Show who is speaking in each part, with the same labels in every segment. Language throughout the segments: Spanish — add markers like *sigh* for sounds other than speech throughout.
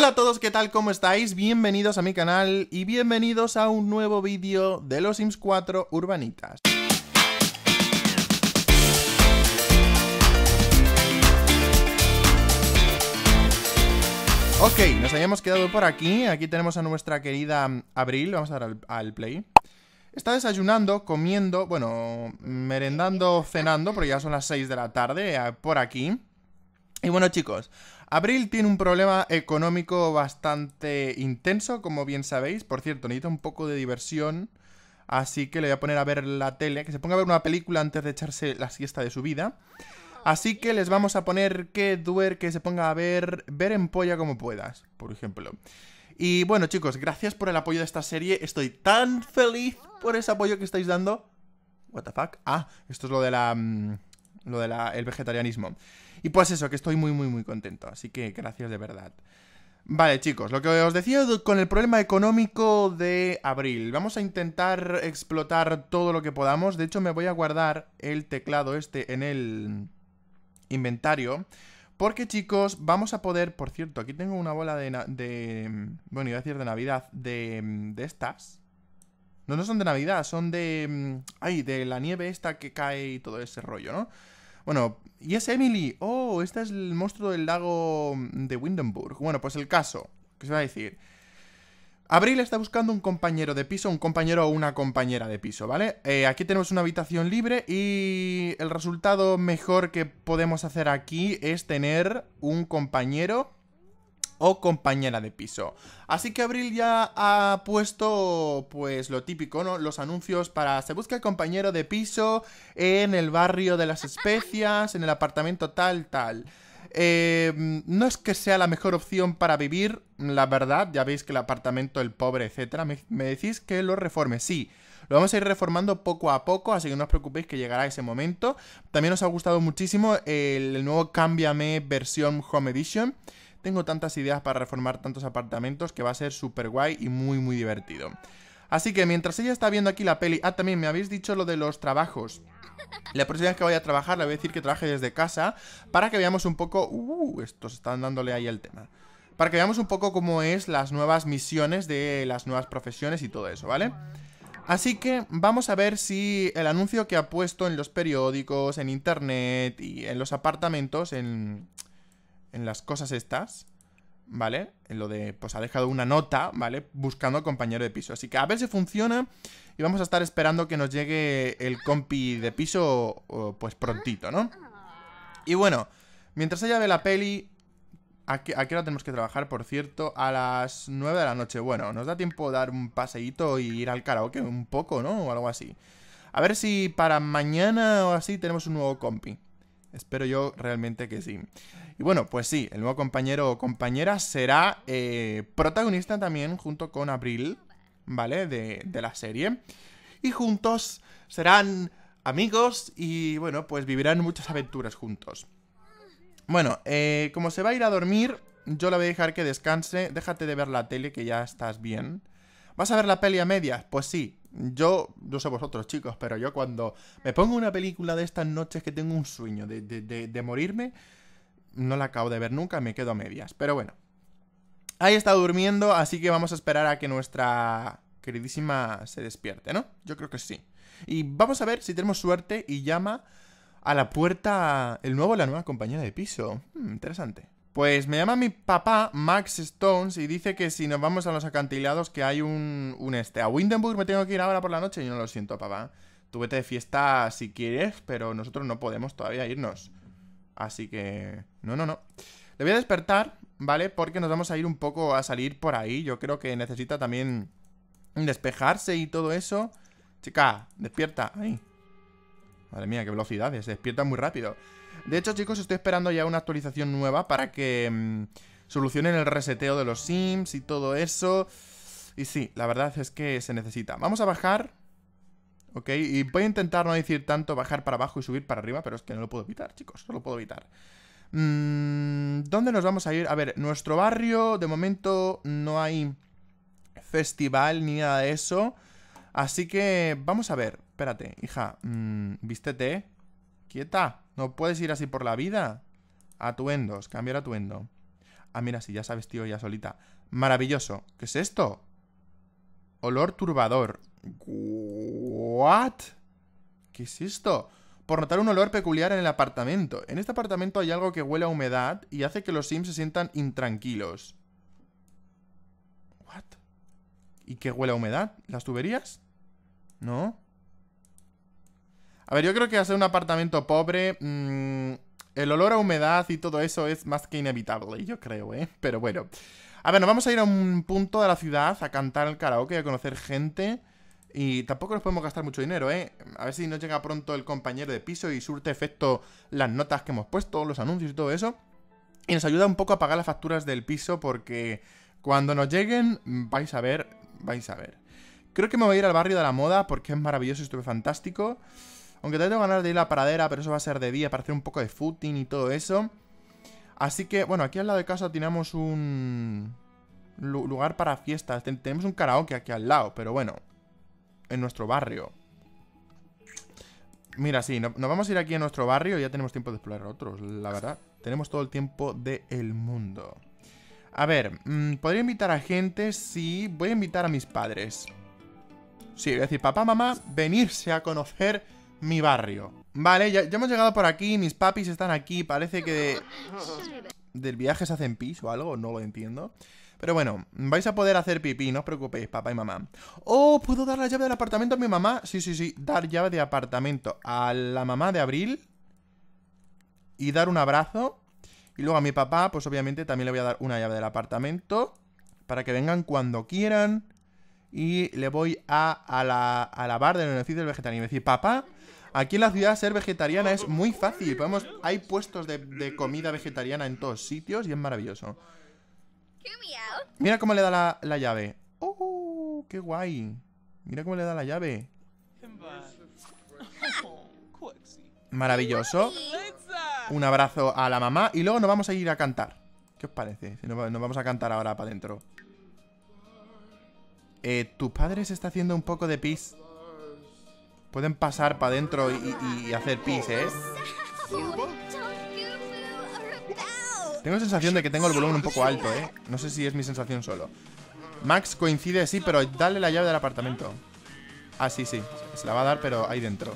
Speaker 1: Hola a todos, ¿qué tal? ¿Cómo estáis? Bienvenidos a mi canal y bienvenidos a un nuevo vídeo de los Sims 4 Urbanitas. Ok, nos habíamos quedado por aquí. Aquí tenemos a nuestra querida Abril. Vamos a dar al, play. Está desayunando, comiendo, bueno, merendando, cenando, porque ya son las 6 de la tarde eh, por aquí. Y bueno, chicos, Abril tiene un problema económico bastante intenso, como bien sabéis. Por cierto, necesita un poco de diversión. Así que le voy a poner a ver la tele, que se ponga a ver una película antes de echarse la siesta de su vida. Así que les vamos a poner que duer, que se ponga a ver, ver en polla como puedas, por ejemplo. Y bueno, chicos, gracias por el apoyo de esta serie. Estoy tan feliz por ese apoyo que estáis dando. What the fuck? Ah, esto es lo de la... Mm, lo de vegetarianismo. Y pues eso, que estoy muy, muy, muy contento. Así que gracias de verdad. Vale, chicos, lo que os decía con el problema económico de abril. Vamos a intentar explotar todo lo que podamos. De hecho, me voy a guardar el teclado este en el inventario. Porque, chicos, vamos a poder... Por cierto, aquí tengo una bola de... Mm, bueno, iba a decir de Navidad. De, mm, de estas. No, no son de Navidad, son de... Mm, ay, de la nieve esta que cae y todo ese rollo, ¿no? Bueno, y es Emily. Oh, este es el monstruo del lago de Windenburg. Bueno, pues el caso. ¿Qué se va a decir? Abril está buscando un compañero de piso, un compañero o una compañera de piso, ¿vale? Eh, aquí tenemos una habitación libre y el resultado mejor que podemos hacer aquí es tener un compañero o compañera de piso. Así que Abril ya ha puesto, pues lo típico, ¿no? Los anuncios para se busca compañero de piso en el barrio de las especias, en el apartamento tal, tal. Eh, no es que sea la mejor opción para vivir, la verdad. Ya veis que el apartamento, el pobre, etcétera. Me, decís que lo reforme, sí. Lo vamos a ir reformando poco a poco, así que no os preocupéis que llegará ese momento. También os ha gustado muchísimo el, el nuevo Cámbiame versión Home Edition. Tengo tantas ideas para reformar tantos apartamentos que va a ser súper guay y muy muy divertido. Así que mientras ella está viendo aquí la peli... Ah, también me habéis dicho lo de los trabajos. La próxima vez que vaya a trabajar le voy a decir que trabaje desde casa para que veamos un poco... Uh, estos están dándole ahí el tema. Para que veamos un poco cómo es las nuevas misiones de las nuevas profesiones y todo eso, ¿vale? Así que vamos a ver si el anuncio que ha puesto en los periódicos, en internet y en los apartamentos, en en las cosas estas, ¿vale? En lo de, pues ha dejado una nota, ¿vale? Buscando compañero de piso. Así que a ver si funciona y vamos a estar esperando que nos llegue el compi de piso, pues prontito, ¿no? Y bueno, mientras ella ve la peli... ¿A qué, hora tenemos que trabajar, por cierto? A las 9 de la noche. Bueno, nos da tiempo dar un paseíto y ir al karaoke un poco, ¿no? O algo así. A ver si para mañana o así tenemos un nuevo compi. Espero yo realmente que sí. Y bueno, pues sí, el nuevo compañero o compañera será eh, protagonista también junto con Abril, ¿vale? De, la serie. Y juntos serán amigos y bueno, pues vivirán muchas aventuras juntos. Bueno, eh, como se va a ir a dormir, yo la voy a dejar que descanse. Déjate de ver la tele, que ya estás bien. ¿Vas a ver la peli a medias? Pues sí. Yo, no sé vosotros chicos, pero yo cuando me pongo una película de estas noches que tengo un sueño de, de, de morirme, no la acabo de ver nunca, me quedo a medias. Pero bueno. Ahí está durmiendo, así que vamos a esperar a que nuestra queridísima se despierte, ¿no? Yo creo que sí. Y vamos a ver si tenemos suerte y llama a la puerta el nuevo la nueva compañera de piso. Hmm, interesante. Pues me llama mi papá, Max Stones, y dice que si nos vamos a los acantilados que hay un, un este. A Windenburg me tengo que ir ahora por la noche y no lo siento, papá. Tú vete de fiesta si quieres, pero nosotros no podemos todavía irnos. Así que... No, no, no. Le voy a despertar, ¿vale? Porque nos vamos a ir un poco a salir por ahí. Yo creo que necesita también despejarse y todo eso. Chica, despierta. Ahí. Madre mía, qué velocidad, Se despierta muy rápido. De hecho, chicos, estoy esperando ya una actualización nueva para que mm, solucionen el reseteo de los sims y todo eso. Y sí, la verdad es que se necesita. Vamos a bajar ¿ok? Y voy a intentar no decir tanto bajar para abajo y subir para arriba, pero es que no lo puedo evitar, chicos, no lo puedo evitar. Mm, ¿Dónde nos vamos a ir? A ver, nuestro barrio, de momento no hay festival ni nada de eso. Así que vamos a ver, espérate, hija, mm, vístete, quieta, no puedes ir así por la vida. Atuendos, cambiar atuendo. Ah, mira, si ya sabes, vestido ya solita. Maravilloso. ¿Qué es esto? Olor turbador. ¿What? ¿Qué es esto? Por notar un olor peculiar en el apartamento. En este apartamento hay algo que huele a humedad y hace que los Sims se sientan intranquilos. ¿What? ¿Y qué huele a humedad? ¿Las tuberías? ¿No? A ver, yo creo que ser un apartamento pobre... Mm, el olor a humedad y todo eso es más que inevitable, yo creo, ¿eh? Pero bueno. A ver, nos vamos a ir a un punto de la ciudad a cantar el karaoke, a conocer gente. Y tampoco nos podemos gastar mucho dinero, ¿eh? A ver si nos llega pronto el compañero de piso y surte efecto las notas que hemos puesto, los anuncios y todo eso. Y nos ayuda un poco a pagar las facturas del piso porque cuando nos lleguen vais a ver, vais a ver. Creo que me voy a ir al barrio de la moda porque es maravilloso y estuve fantástico. Aunque tengo ganas de ir a la paradera pero eso va a ser de día para hacer un poco de footing y todo eso. Así que, bueno, aquí al lado de casa tenemos un lugar para fiestas. Tenemos un karaoke aquí al lado, pero bueno, en nuestro barrio. Mira, sí, nos vamos a ir aquí a nuestro barrio ya tenemos tiempo de explorar otros, la verdad. Tenemos todo el tiempo del mundo. A ver, mm, ¿podría invitar a gente? Sí, voy a invitar a mis padres. Sí, voy a decir, papá, mamá, venirse a conocer mi barrio. Vale, ya, hemos llegado por aquí, mis papis están aquí, parece que del viaje se hacen pis o algo, no lo entiendo. Pero bueno, vais a poder hacer pipí, no os preocupéis, papá y mamá. Oh, ¿puedo dar la llave del apartamento a mi mamá? Sí, sí, sí, dar llave de apartamento a la mamá de Abril. Y dar un abrazo. Y luego a mi papá, pues obviamente también le voy a dar una llave del apartamento. Para que vengan cuando quieran. Y le voy a, a, la, a la bar del beneficio del vegetariano. decir, papá, Aquí en la ciudad ser vegetariana es muy fácil. Podemos, hay puestos de, comida vegetariana en todos sitios y es maravilloso. Mira cómo le da la, llave. ¡Oh! ¡Qué guay! Mira cómo le da la llave. Maravilloso. Un abrazo a la mamá y luego nos vamos a ir a cantar. ¿Qué os parece? Si nos, vamos a cantar ahora para adentro. Eh, tu padre se está haciendo un poco de pis. Pueden pasar para adentro y, hacer pis, ¿eh? Tengo sensación de que tengo el volumen un poco alto, ¿eh? No sé si es mi sensación solo. Max coincide, sí, pero dale la llave del apartamento. Ah, sí, sí. Se la va a dar, pero ahí dentro.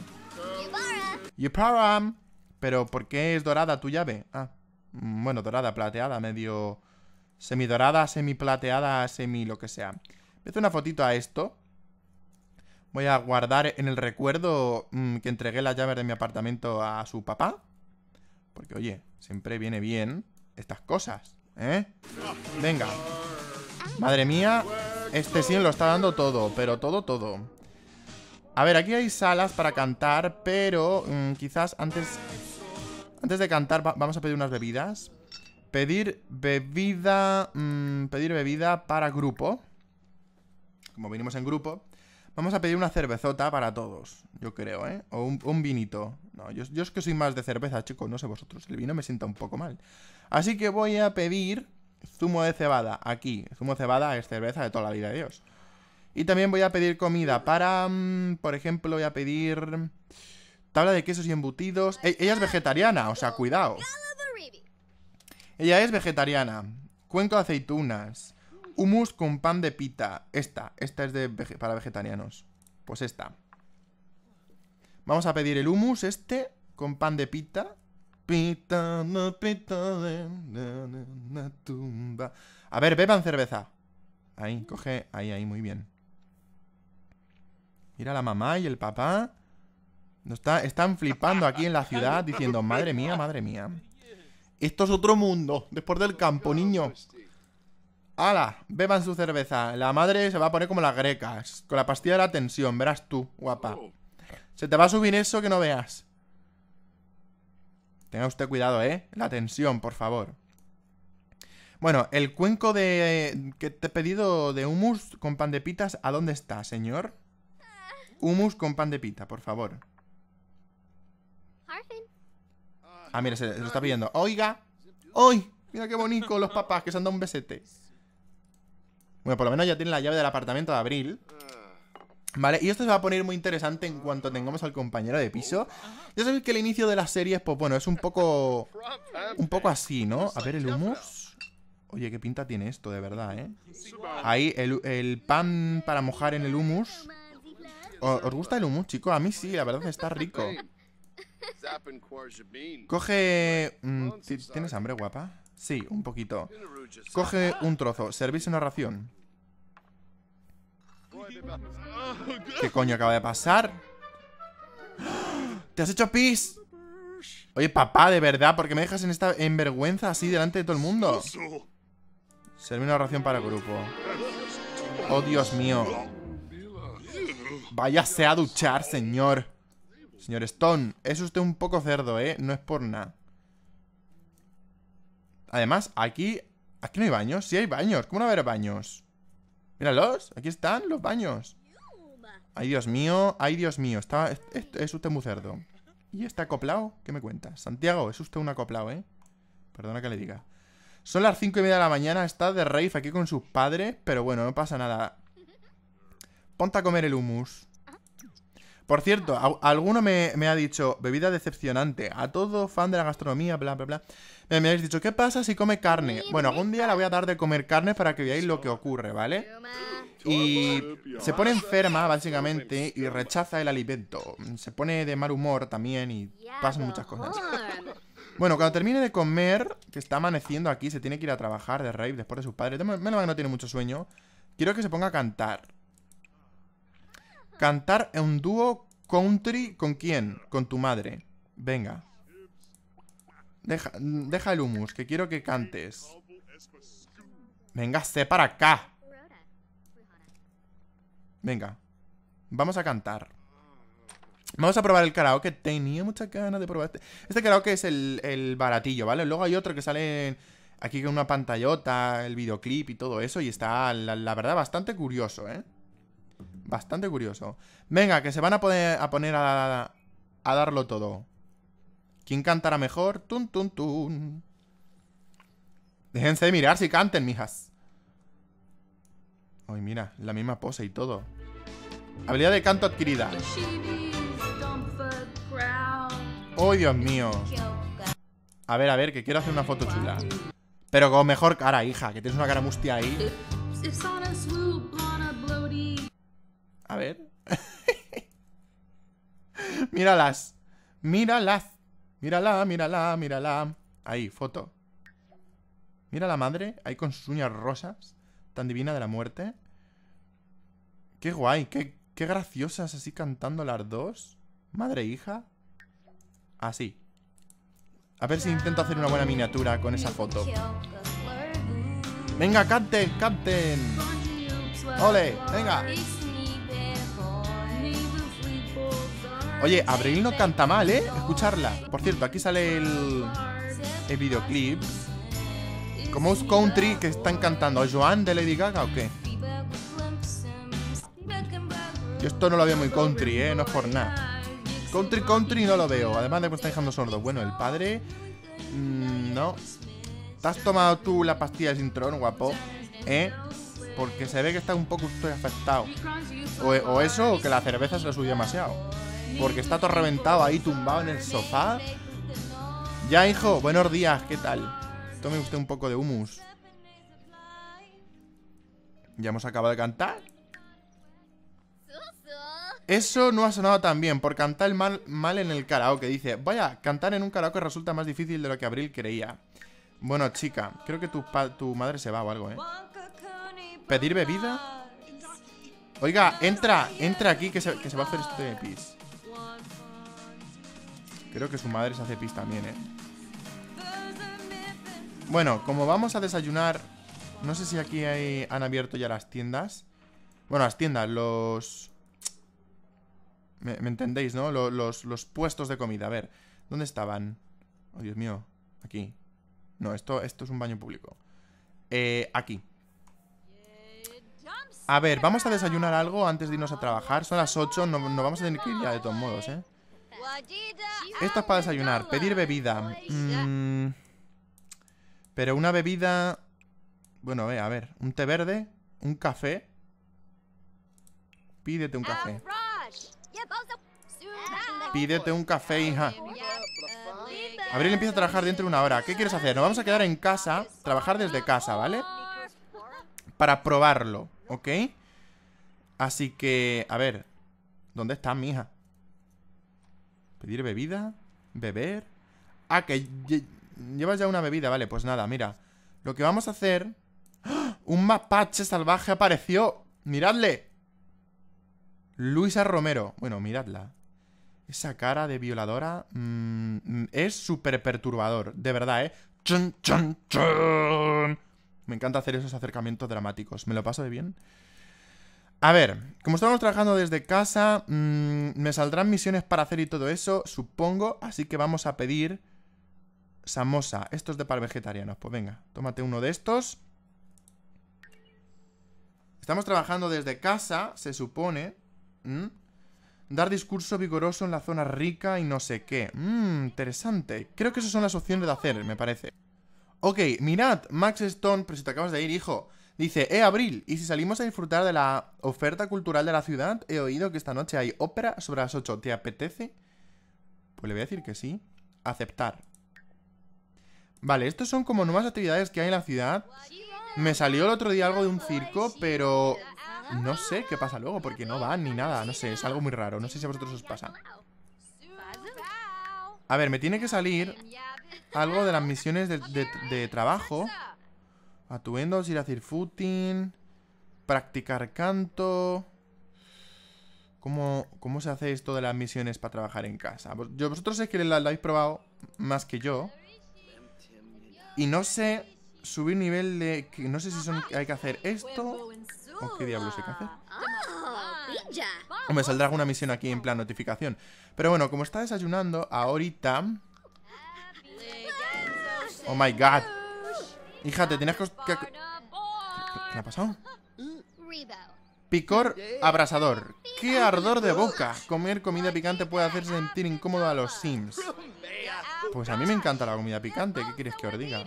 Speaker 1: Pero, ¿por qué es dorada tu llave? Ah, bueno, dorada, plateada, medio... Semidorada, semiplateada, semi lo que sea. Voy una fotito a esto. Voy a guardar en el recuerdo mm, que entregué la llave de mi apartamento a su papá. Porque, oye, siempre viene bien estas cosas, ¿eh? Venga. Madre mía, este sí lo está dando todo, pero todo, todo. A ver, aquí hay salas para cantar, pero mm, quizás antes... Antes de cantar vamos a pedir unas bebidas. Pedir bebida... Mm, pedir bebida para grupo. Como vinimos en grupo. Vamos a pedir una cervezota para todos, yo creo, ¿eh? O un, vinito. No, yo, yo, es que soy más de cerveza, chicos, no sé vosotros. El vino me sienta un poco mal. Así que voy a pedir zumo de cebada aquí. Zumo de cebada es cerveza de toda la vida de Dios. Y también voy a pedir comida para... Mm, por ejemplo, voy a pedir... Tabla de quesos y embutidos. E-, ella es vegetariana, o sea, cuidado. Ella es vegetariana. Cuenco de aceitunas. Humus con pan de pita. Esta, esta es para vegetarianos. Pues esta. Vamos a pedir el humus este con pan de pita. Pita, pita tumba. A ver, beban cerveza. Ahí, coge. Ahí, ahí, muy bien. Mira la mamá y el papá. No está, están flipando aquí en la ciudad diciendo, madre mía, madre mía. Esto es otro mundo, después del campo, niño. ¡Hala! Beban su cerveza. La madre se va a poner como las grecas. Con la pastilla de la tensión, verás tú, guapa. Se te va a subir eso que no veas. Tenga usted cuidado, ¿eh? La tensión, por favor. Bueno, el cuenco de... que te he pedido de humus con pan de pitas, ¿a dónde está, señor? Humus con pan de pita, por favor. Ah, mira, se lo está pidiendo. ¡Oiga! ¡Oy! Mira qué bonito los papás que se han dado un besete. Bueno, por lo menos ya tienen la llave del apartamento de Abril. ¿Vale? Y esto se va a poner muy interesante en cuanto tengamos al compañero de piso. Ya sabéis que el inicio de la serie pues bueno, es un poco... Un poco así, ¿no? A ver, el humus... Oye, qué pinta tiene esto, de verdad, ¿eh? Ahí, el, pan para mojar en el humus. ¿Os gusta el humus, chicos? A mí sí, la verdad está rico. Coge... Mm, ¿Tienes hambre, guapa? Sí, un poquito. Coge un trozo, servís una ración. ¿Qué coño acaba de pasar? ¡Te has hecho pis! Oye, papá, de verdad, ¿por qué me dejas en esta envergüenza así delante de todo el mundo? Serme una oración para el grupo. Oh, Dios mío. Váyase a duchar, señor. Señor Stone, es usted un poco cerdo, ¿eh? No es por nada. Además, aquí... Aquí no hay baños. Sí hay baños. ¿Cómo no a haber baños? Míralos, aquí están los baños. Ay, Dios mío, ay, Dios mío. Está, es, usted muy cerdo. ¿Y este acoplado? ¿Qué me cuenta? Santiago, es usted un acoplado, ¿eh? Perdona que le diga. Son las cinco y media de la mañana, está de rave aquí con sus padres, pero bueno, no pasa nada. Ponte a comer el humus. Por cierto, alguno me, ha dicho, bebida decepcionante, a todo fan de la gastronomía, bla, bla, bla. Me, habéis dicho, ¿qué pasa si come carne? Bueno, algún día la voy a dar de comer carne para que veáis lo que ocurre, ¿vale? Y se pone enferma, básicamente, y rechaza el alimento. Se pone de mal humor también y pasan muchas cosas. Bueno, cuando termine de comer, que está amaneciendo aquí, se tiene que ir a trabajar de rave después de sus padres. Menos mal que no tiene mucho sueño. Quiero que se ponga a cantar. Cantar en un dúo country con quién? Con tu madre. Venga. Deja, el humus, que quiero que cantes. Venga, sé para acá. Venga. Vamos a cantar. Vamos a probar el karaoke. Tenía muchas ganas de probar este. Este karaoke es el, baratillo, ¿vale? Luego hay otro que sale aquí con una pantallota, el videoclip y todo eso. Y está, la verdad, bastante curioso, ¿eh? Bastante curioso. Venga, que se van a, poner a, darlo todo. ¿Quién cantará mejor? Tun, tun, tun. Déjense de mirar si canten, mijas. Ay, mira, la misma pose y todo. Habilidad de canto adquirida. ¡Oh, Dios mío! A ver, a ver, que quiero hacer una foto chula. Pero con mejor cara, hija, que tienes una cara mustia ahí. A ver. *laughs* míralas. Míralas. Mírala, mírala, mírala. Ahí, foto. Mira la madre, ahí con sus uñas rosas, tan divina de la muerte. Qué guay, qué, qué graciosas así cantando las dos. Madre e hija. Así. A ver si intento hacer una buena miniatura con esa foto. Venga, canten, canten. Ole, venga. Oye, Abril no canta mal, ¿eh? Escucharla. Por cierto, aquí sale el, el videoclip. ¿Cómo es country que están cantando. ¿A Joan de Lady Gaga o qué? Yo esto no lo veo muy country, ¿eh? No es por nada. Country, country no lo veo. Además de que me está dejando sordo. Bueno, el padre... Mm, no. ¿Te has tomado tú la pastilla de tron, guapo? ¿Eh? Porque se ve que está un poco estoy afectado. O, o eso, o que la cerveza se lo subió demasiado porque está todo reventado ahí tumbado en el sofá. Ya, hijo, buenos días, ¿qué tal? Tome usted un poco de humus. Ya hemos acabado de cantar. Eso no ha sonado tan bien, por cantar mal, mal en el karaoke. Dice, vaya, cantar en un karaoke resulta más difícil de lo que Abril creía. Bueno, chica, creo que tu, madre se va o algo, ¿eh? ¿Pedir bebida? Oiga, entra, entra aquí que se, que se va a hacer este pis. Creo que su madre se hace pis también, ¿eh? Bueno, como vamos a desayunar... No sé si aquí han abierto ya las tiendas. Bueno, las tiendas, los... ¿Me, entendéis, no? Los, puestos de comida. A ver, ¿dónde estaban? Oh, Dios mío. Aquí. No, esto, esto es un baño público. Eh, aquí. A ver, vamos a desayunar algo antes de irnos a trabajar. Son las 8, no, no vamos a tener que ir ya de todos modos, ¿eh? Esto es para desayunar. Pedir bebida. Mm, pero una bebida... Bueno, a ver. Un té verde. Un café. Pídete un café. Pídete un café, hija. Eh, Abril empieza a trabajar dentro de una hora. ¿Qué quieres hacer? Nos vamos a quedar en casa. Trabajar desde casa, ¿vale? Para probarlo, ¿ok? Así que, a ver. ¿Dónde está mi hija? Pedir bebida, beber. Ah, que llevas ya una bebida, vale, pues nada, mira. Lo que vamos a hacer... ¡ah! Un mapache salvaje apareció. Miradle. Luisa Romero. Bueno, miradla. Esa cara de violadora mm, mm, es súper perturbador, de verdad, ¿eh? Me encanta hacer esos acercamientos dramáticos. ¿Me lo paso de bien? A ver, como estamos trabajando desde casa, mm, me saldrán misiones para hacer y todo eso, supongo. Así que vamos a pedir samosa. Esto de par vegetarianos. Pues venga, tómate uno de estos. Estamos trabajando desde casa, se supone. Dar discurso vigoroso en la zona rica y no sé qué. Mm, interesante. Creo que esas son las opciones de hacer, me parece. Ok, mirad, Max Stone, pero si te acabas de ir, hijo. Dice, eh, Abril, ¿y si salimos a disfrutar de la oferta cultural de la ciudad? He oído que esta noche hay ópera sobre las 8. ¿Te apetece? Pues le voy a decir que sí. Aceptar. Vale, estos son como nuevas actividades que hay en la ciudad. Me salió el otro día algo de un circo, pero... No sé qué pasa luego, porque no van ni nada. No sé, es algo muy raro. No sé si a vosotros os pasa. A ver, me tiene que salir algo de las misiones de trabajo. Atuendos, ir a hacer footing. Practicar canto. ¿Cómo, ¿Cómo, se hace esto de las misiones para trabajar en casa? Yo, vosotros sé que lo habéis probado más que yo. Y no sé subir nivel de... No sé si son, hay que hacer esto o qué diablos hay que hacer. Ah, o me saldrá alguna misión aquí en plan notificación. Pero bueno, como está desayunando ahorita... Oh my god. ¡Híjate! tenías que... ¿Qué, ha pasado? Picor abrasador. ¡Qué ardor de boca! Comer comida picante puede hacer sentir incómodo a los Sims. Pues a mí me encanta la comida picante. ¿Qué quieres que os diga?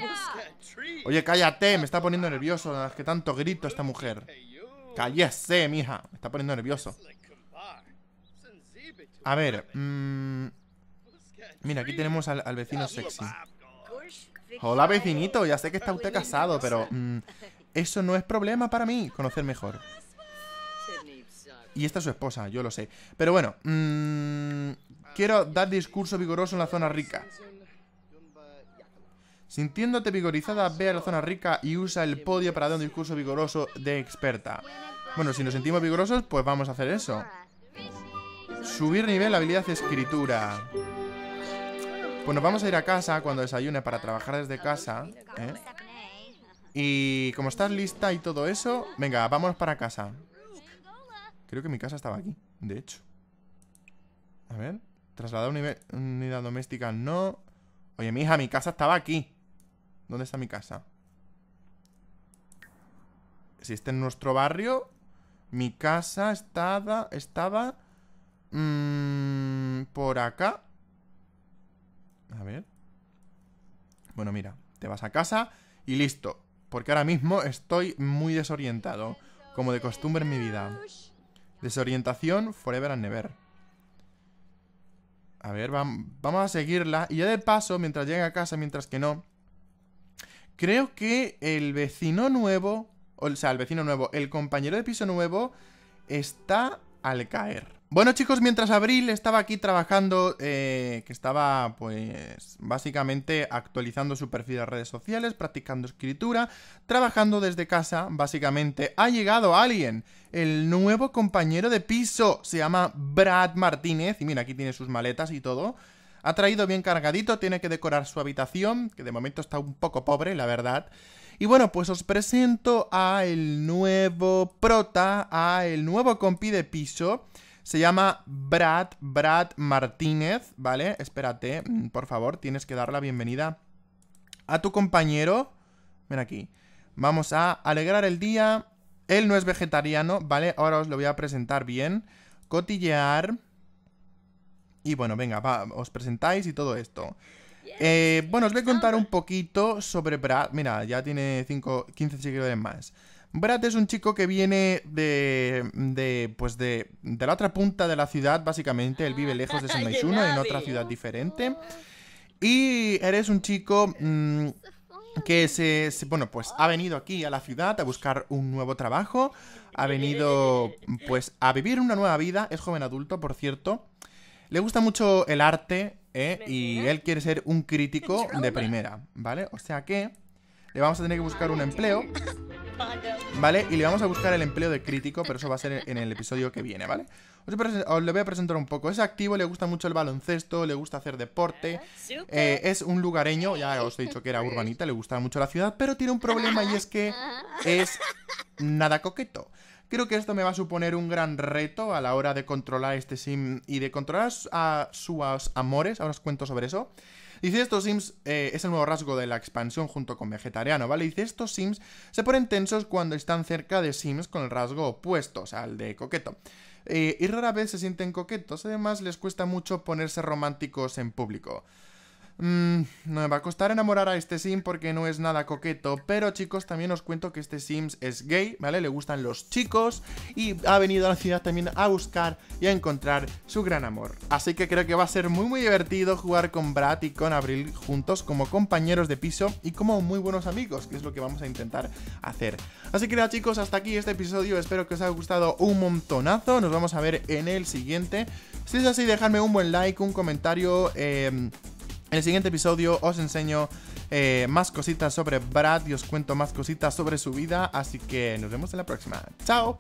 Speaker 1: Oye, cállate. Me está poniendo nervioso. Es que tanto grito esta mujer. Cállese, mija. Me está poniendo nervioso. A ver. Mm, mira, aquí tenemos al vecino sexy. Hola vecinito, ya sé que está usted casado, pero mm, eso no es problema para mí, conocer mejor. Y esta es su esposa, yo lo sé. Pero bueno, mm, quiero dar discurso vigoroso en la zona rica. Sintiéndote vigorizada, ve a la zona rica y usa el podio para dar un discurso vigoroso de experta. Bueno, si nos sentimos vigorosos, pues vamos a hacer eso. Subir nivel, habilidad escritura. Pues nos vamos a ir a casa cuando desayune para trabajar desde casa. ¿eh? Y como estás lista y todo eso, venga, vámonos para casa. Creo que mi casa estaba aquí, de hecho. A ver, trasladar unidad doméstica, no. Oye, mi hija, mi casa estaba aquí. ¿Dónde está mi casa? Si está en nuestro barrio, mi casa estaba... estaba mmm, por acá. A ver. Bueno, mira, te vas a casa y listo. Porque ahora mismo estoy muy desorientado, como de costumbre en mi vida. Desorientación forever and never. A ver, vamos a seguirla. Y ya de paso, mientras llega a casa, mientras que no... Creo que el vecino nuevo... O sea, el vecino nuevo, el compañero de piso nuevo está al caer. Bueno chicos, mientras Abril estaba aquí trabajando, eh, que estaba pues básicamente actualizando su perfil de redes sociales, practicando escritura, trabajando desde casa, básicamente ha llegado alguien, el nuevo compañero de piso, se llama Brad Martínez, y mira, aquí tiene sus maletas y todo, ha traído bien cargadito, tiene que decorar su habitación, que de momento está un poco pobre, la verdad. Y bueno, pues os presento a el nuevo prota, a el nuevo compi de piso se llama Brad, Brad Martínez, ¿vale? Espérate, mm, por favor, tienes que dar la bienvenida a tu compañero. Ven aquí. Vamos a alegrar el día. Él no es vegetariano, ¿vale? Ahora os lo voy a presentar bien. Cotillear. Y bueno, venga, os presentáis y todo esto. Eh, bueno, os voy a contar un poquito sobre Brad. Mira, ya tiene 5, 15 seguidores más. Brad es un chico que viene de, de pues de, de, la otra punta de la ciudad, básicamente. Él vive lejos de San *laughs* en otra ciudad diferente. Y eres un chico mm, que se, se, bueno, pues ha venido aquí a la ciudad a buscar un nuevo trabajo, ha venido pues a vivir una nueva vida, es joven adulto, por cierto. Le gusta mucho el arte ¿eh? y él quiere ser un *laughs* crítico de primera, ¿vale? O sea que le vamos a tener que buscar un empleo ¿Vale? Y le vamos a buscar el empleo de crítico, pero eso va a ser en el episodio que viene, ¿vale? Os, le voy a presentar un poco. Es activo, le gusta mucho el baloncesto, le gusta hacer deporte. Ah, eh, es un lugareño, ya os he dicho que era urbanita, le gusta mucho la ciudad, pero tiene un problema y es que *laughs* es nada coqueto. Creo que esto me va a suponer un gran reto a la hora de controlar este sim y de controlar a sus amores. Ahora os cuento sobre eso. Dice, estos Sims, eh, es el nuevo rasgo de la expansión junto con Vegetariano, ¿vale? Dice, estos Sims se ponen tensos cuando están cerca de Sims con el rasgo opuesto, o sea, el de coqueto. Eh, y rara vez se sienten coquetos, además les cuesta mucho ponerse románticos en público. Mm, no me va a costar enamorar a este sim porque no es nada coqueto, pero chicos, también os cuento que este sims es gay, ¿vale? Le gustan los chicos y ha venido a la ciudad también a buscar y a encontrar su gran amor. Así que creo que va a ser muy muy divertido jugar con Brad y con Abril juntos como compañeros de piso y como muy buenos amigos, que es lo que vamos a intentar hacer. Así que nada chicos, hasta aquí este episodio, espero que os haya gustado un montonazo, nos vamos a ver en el siguiente. Si es así, dejadme un buen like, un comentario, eh en el siguiente episodio os enseño eh, más cositas sobre Brad y os cuento más cositas sobre su vida, así que nos vemos en la próxima. ¡Chao!